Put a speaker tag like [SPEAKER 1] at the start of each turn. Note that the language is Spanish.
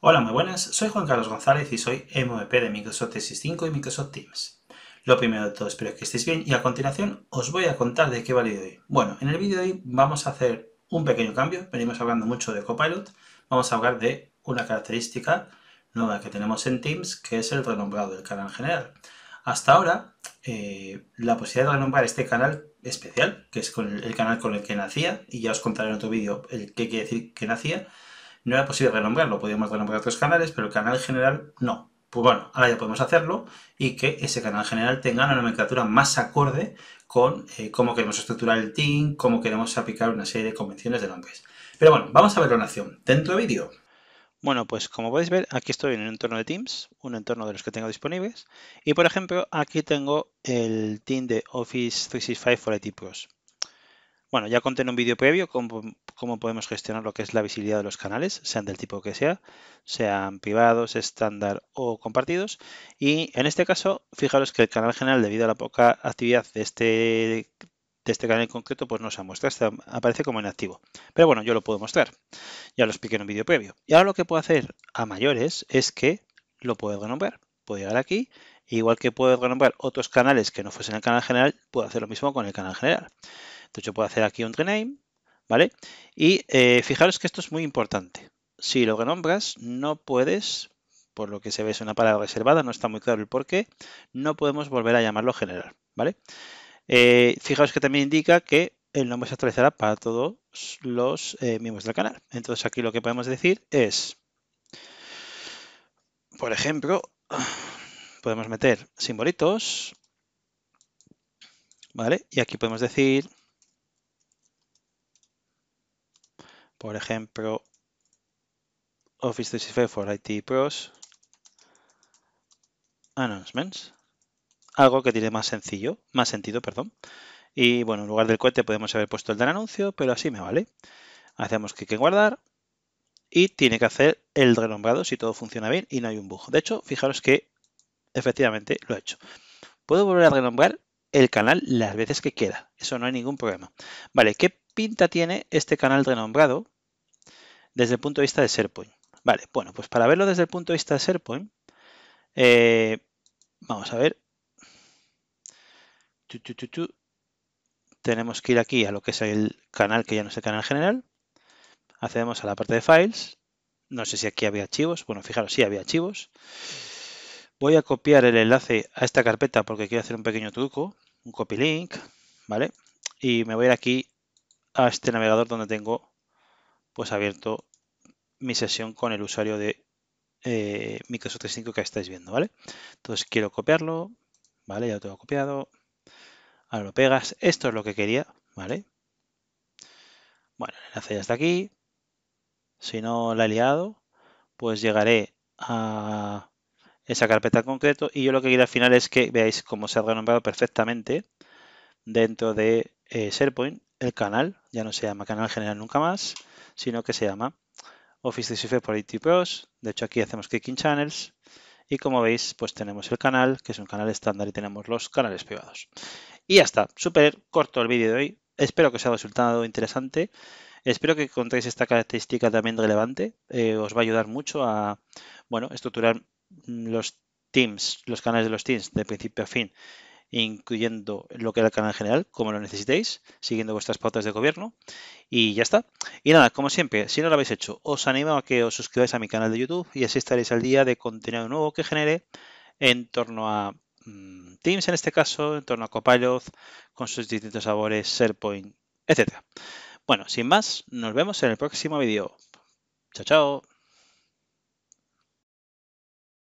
[SPEAKER 1] Hola, muy buenas. Soy Juan Carlos González y soy MVP de Microsoft 365 y Microsoft Teams. Lo primero de todo, espero que estéis bien y a continuación os voy a contar de qué va hoy. Bueno, en el vídeo de hoy vamos a hacer un pequeño cambio. Venimos hablando mucho de Copilot. Vamos a hablar de una característica nueva que tenemos en Teams, que es el renombrado del canal general. Hasta ahora, eh, la posibilidad de renombrar este canal especial, que es el, canal con el que nacía, y ya os contaré en otro vídeo el qué quiere decir que nacía, no era posible renombrarlo. Podíamos renombrar otros canales, pero el canal general no. Pues bueno, ahora ya podemos hacerlo y que ese canal general tenga una nomenclatura más acorde con eh, cómo queremos estructurar el team, cómo queremos aplicar una serie de convenciones de nombres. Pero bueno, vamos a verlo en acción, dentro de vídeo. Bueno, pues como podéis ver, aquí estoy en un entorno de Teams, un entorno de los que tengo disponibles. Y por ejemplo, aquí tengo el team de Office 365 for IT Pros. Bueno, ya conté en un vídeo previo con cómo podemos gestionar lo que es la visibilidad de los canales, sean del tipo que sea, sean privados, estándar o compartidos. Y en este caso, fijaros que el canal general, debido a la poca actividad de este, de este canal en concreto, pues no se muestra, aparece como inactivo. Pero bueno, yo lo puedo mostrar, ya lo expliqué en un vídeo previo. Y ahora lo que puedo hacer a mayores es que lo puedo renombrar. Puedo llegar aquí e Igual que puedo renombrar otros canales que no fuesen el canal general, puedo hacer lo mismo con el canal general. Entonces yo puedo hacer aquí un rename ¿Vale? Y eh, fijaros que esto es muy importante. Si lo renombras, no puedes, por lo que se ve es una palabra reservada, no está muy claro el por qué, no podemos volver a llamarlo general. ¿Vale? Eh, fijaros que también indica que el nombre se actualizará para todos los eh, miembros del canal. Entonces aquí lo que podemos decir es, por ejemplo, podemos meter simbolitos, ¿vale? Y aquí podemos decir por ejemplo, Office 365 for IT Pros Announcements. Algo que tiene más sencillo, más sentido, perdón. Y bueno, en lugar del cohete podemos haber puesto el del anuncio, pero así me vale. Hacemos clic en guardar y tiene que hacer el renombrado si todo funciona bien y no hay un bug. De hecho, fijaros que efectivamente lo ha hecho. Puedo volver a renombrar el canal las veces que quiera. Eso no hay ningún problema. Vale, ¿qué pinta tiene este canal renombrado desde el punto de vista de SharePoint? Vale, bueno, pues para verlo desde el punto de vista de SharePoint, eh, vamos a ver. Tenemos que ir aquí a lo que es el canal, que ya no es el canal general. Accedemos a la parte de files. No sé si aquí había archivos. Bueno, fijaros, sí había archivos. Voy a copiar el enlace a esta carpeta porque quiero hacer un pequeño truco, un copy link, ¿vale? Y me voy a ir aquí a este navegador donde tengo pues abierto mi sesión con el usuario de eh, Microsoft 5 que estáis viendo, ¿vale? Entonces quiero copiarlo, ¿vale? Ya lo tengo copiado. Ahora lo pegas. Esto es lo que quería, ¿vale? Bueno, el enlace ya está aquí. Si no la he liado, pues llegaré a esa carpeta en concreto y yo lo que quiero al final es que veáis cómo se ha renombrado perfectamente dentro de eh, SharePoint el canal ya no se llama Canal General Nunca Más, sino que se llama Office 365 for Pros. De hecho, aquí hacemos Kicking Channels. Y como veis, pues tenemos el canal, que es un canal estándar, y tenemos los canales privados. Y ya está, súper corto el vídeo de hoy. Espero que os haya resultado interesante. Espero que encontréis esta característica también relevante. Eh, os va a ayudar mucho a bueno, estructurar los teams, los canales de los teams de principio a fin incluyendo lo que era el canal general, como lo necesitéis, siguiendo vuestras pautas de gobierno. Y ya está. Y nada, como siempre, si no lo habéis hecho, os animo a que os suscribáis a mi canal de YouTube y así estaréis al día de contenido nuevo que genere en torno a mm, Teams en este caso, en torno a Copilot, con sus distintos sabores, SharePoint, etc. Bueno, sin más, nos vemos en el próximo vídeo. Chao, chao.